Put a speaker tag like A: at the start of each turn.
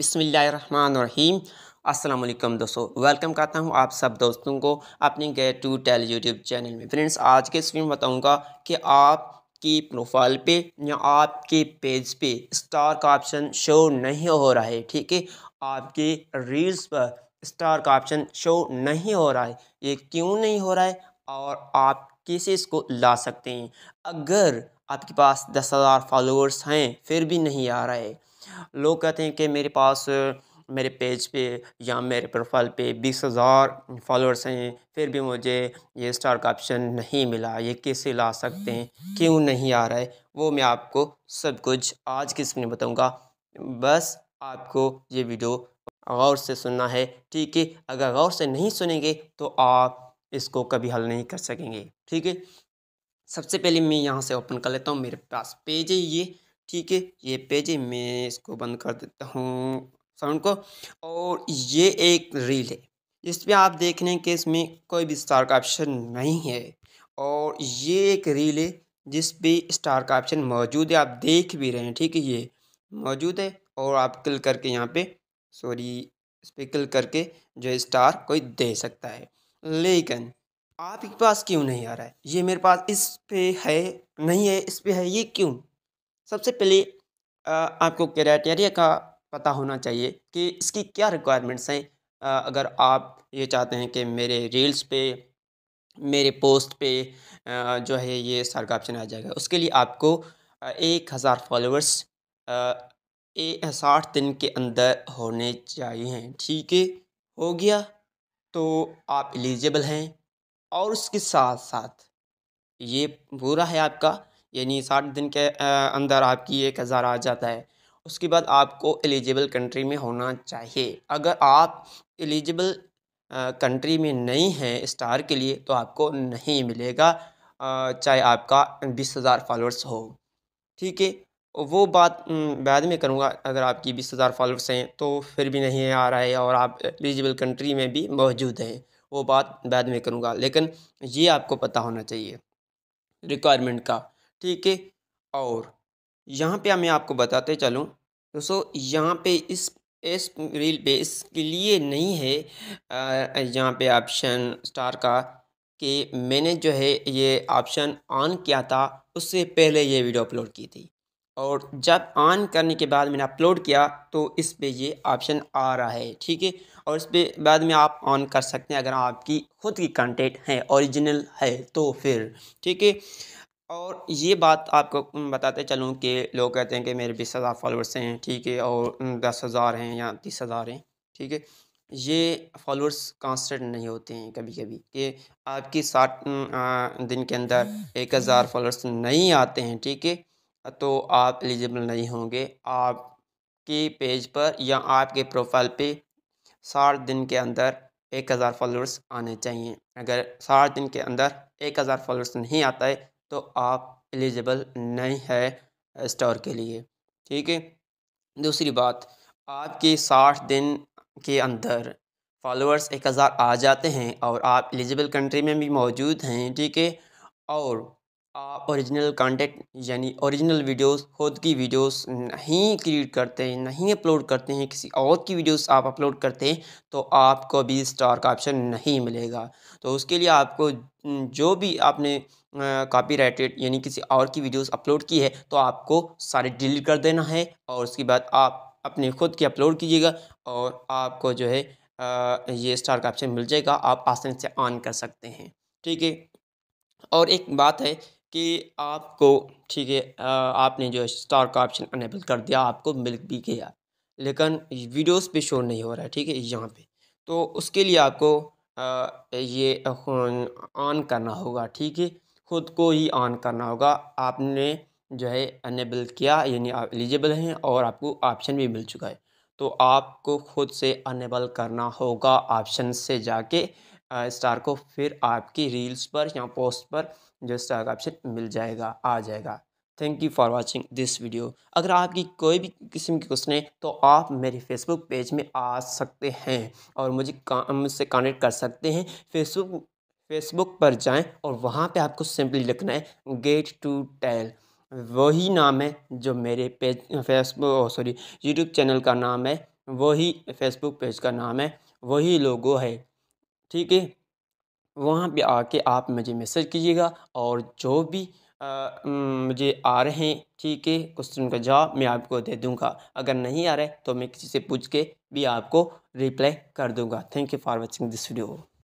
A: बिसमीम वालेकुम दोस्तों वेलकम करता हूँ आप सब दोस्तों को अपने get to tell YouTube channel में फ्रेंड्स आज के इसमें बताऊँगा कि आप की प्रोफाइल पे या आपके पेज पे स्टार का ऑप्शन शो नहीं हो रहा है ठीक है आपके रील्स पर स्टार का ऑप्शन शो नहीं हो रहा है ये क्यों नहीं हो रहा है और आप कैसे इसको ला सकते हैं अगर आपके पास दस हज़ार फॉलोअर्स हैं फिर भी नहीं आ रहा है लोग कहते हैं कि मेरे पास मेरे पेज पे या मेरे प्रोफाइल पे बीस हज़ार फॉलोअर्स हैं फिर भी मुझे ये स्टार का ऑप्शन नहीं मिला ये कैसे ला सकते हैं क्यों नहीं आ रहा है वो मैं आपको सब कुछ आज किस में बताऊँगा बस आपको ये वीडियो गौर से सुनना है ठीक है अगर गौर से नहीं सुनेंगे तो आप इसको कभी हल नहीं कर सकेंगे ठीक है सबसे पहले मैं यहाँ से ओपन कर लेता हूँ मेरे पास पेज है ये ठीक है ये पेज है मैं इसको बंद कर देता हूँ साउंड को और ये एक रील है जिसमें आप देख रहे हैं कि इसमें कोई भी स्टार का ऑप्शन नहीं है और ये एक रील है जिस पे स्टार का ऑप्शन मौजूद है आप देख भी रहे हैं ठीक है ये मौजूद है और आप क्लिक करके यहाँ पे सॉरी इस पर क्लिक करके जो स्टार कोई दे सकता है लेकिन आपके पास क्यों नहीं आ रहा है ये मेरे पास इस पे है नहीं है इस पे है ये क्यों सबसे पहले आपको क्राइटेरिया का पता होना चाहिए कि इसकी क्या रिक्वायरमेंट्स हैं अगर आप ये चाहते हैं कि मेरे रील्स पे मेरे पोस्ट पे जो है ये सार का ऑप्शन आ जाएगा उसके लिए आपको एक हज़ार फॉलोअर्स साठ दिन के अंदर होने चाहिए ठीक है हो गया तो आप एलिजिबल हैं और उसके साथ साथ ये पूरा है आपका यानी साठ दिन के अंदर आपकी एक हज़ार आ जाता है उसके बाद आपको एलिजिबल कंट्री में होना चाहिए अगर आप एलिजिबल कंट्री में नहीं हैं स्टार के लिए तो आपको नहीं मिलेगा चाहे आपका बीस हज़ार फॉलोअर्स हो ठीक है वो बात बाद में करूँगा अगर आपकी बीस हज़ार फॉलोअर्स हैं तो फिर भी नहीं आ रहा है और आप एलिजिबल कंट्री में भी मौजूद हैं वो बात बाद में करूँगा लेकिन ये आपको पता होना चाहिए रिक्वायरमेंट का ठीक है और यहाँ पे मैं आपको बताते चलूँ दोस्तों यहाँ पे इस इस रील पे इसके लिए नहीं है यहाँ पे ऑप्शन स्टार का कि मैंने जो है ये ऑप्शन ऑन किया था उससे पहले ये वीडियो अपलोड की थी और जब ऑन करने के बाद मैंने अपलोड किया तो इस पर ये ऑप्शन आ रहा है ठीक है और इस पे बाद में आप ऑन कर सकते हैं अगर आपकी खुद की कंटेंट है ओरिजिनल है तो फिर ठीक है और ये बात आपको बताते चलूँ कि लोग कहते हैं कि मेरे बीस हज़ार फॉलोअर्स हैं ठीक है और दस हज़ार हैं या तीस हज़ार हैं ठीक है ये फॉलोअर्स कांस्टेंट नहीं होते हैं कभी कभी कि आपकी साठ दिन के अंदर एक हज़ार फॉलोअर्स नहीं आते हैं ठीक है तो आप एलिजिबल नहीं होंगे आपके पेज पर या आपके प्रोफाइल पे साठ दिन के अंदर एक हज़ार फॉलोअर्स आने चाहिए अगर साठ दिन के अंदर एक हज़ार फॉलोअर्स नहीं आता है तो आप एलिजिबल नहीं है स्टोर के लिए ठीक है दूसरी बात आपके साठ दिन के अंदर फॉलोअर्स एक हज़ार आ जाते हैं और आप एलिजिबल कंट्री में भी मौजूद हैं ठीक है और आप ओरिजिनल कंटेंट यानी ओरिजिनल वीडियोस खुद की वीडियोस नहीं क्रिएट करते हैं नहीं अपलोड करते हैं किसी और की वीडियोस आप अपलोड करते हैं तो आपको भी स्टार का ऑप्शन नहीं मिलेगा तो उसके लिए आपको जो भी आपने कापी राइटेड यानी किसी और की वीडियोस अपलोड की है तो आपको सारे डिलीट कर देना है और उसके बाद आप अपने खुद की अपलोड कीजिएगा और आपको जो है आ, ये स्टार का ऑप्शन मिल जाएगा आप आसानी से ऑन कर सकते हैं ठीक है और एक बात है कि आपको ठीक है आपने जो स्टार का ऑप्शन अनेबल कर दिया आपको मिल भी गया लेकिन वीडियोस पे शो नहीं हो रहा है ठीक है यहाँ पे तो उसके लिए आपको ये ऑन करना होगा ठीक है ख़ुद को ही ऑन करना होगा आपने जो है अनेबल किया यानी आप एलिजिबल हैं और आपको ऑप्शन भी मिल चुका है तो आपको ख़ुद से अनेबल करना होगा ऑप्शन से जाके स्टार को फिर आपकी रील्स पर या पोस्ट पर जो इसका ऑप्शन मिल जाएगा आ जाएगा thank you for watching this video अगर आपकी कोई भी किस्म की क्वेश्चन है तो आप मेरे फेसबुक पेज में आ सकते हैं और मुझे मुझसे कॉन्टेक्ट कर सकते हैं फेसबुक फेसबुक पर जाएं और वहाँ पे आपको सिंपली लिखना है गेट टू टेल वही नाम है जो मेरे page Facebook sorry YouTube channel का नाम है वही फेसबुक पेज का नाम है वही लोगो है ठीक है वहाँ पे आके आप मुझे मैसेज कीजिएगा और जो भी आ, मुझे आ रहे हैं ठीक है क्वेश्चन का जवाब मैं आपको दे दूँगा अगर नहीं आ रहे तो मैं किसी से पूछ के भी आपको रिप्लाई कर दूँगा thank you for watching this video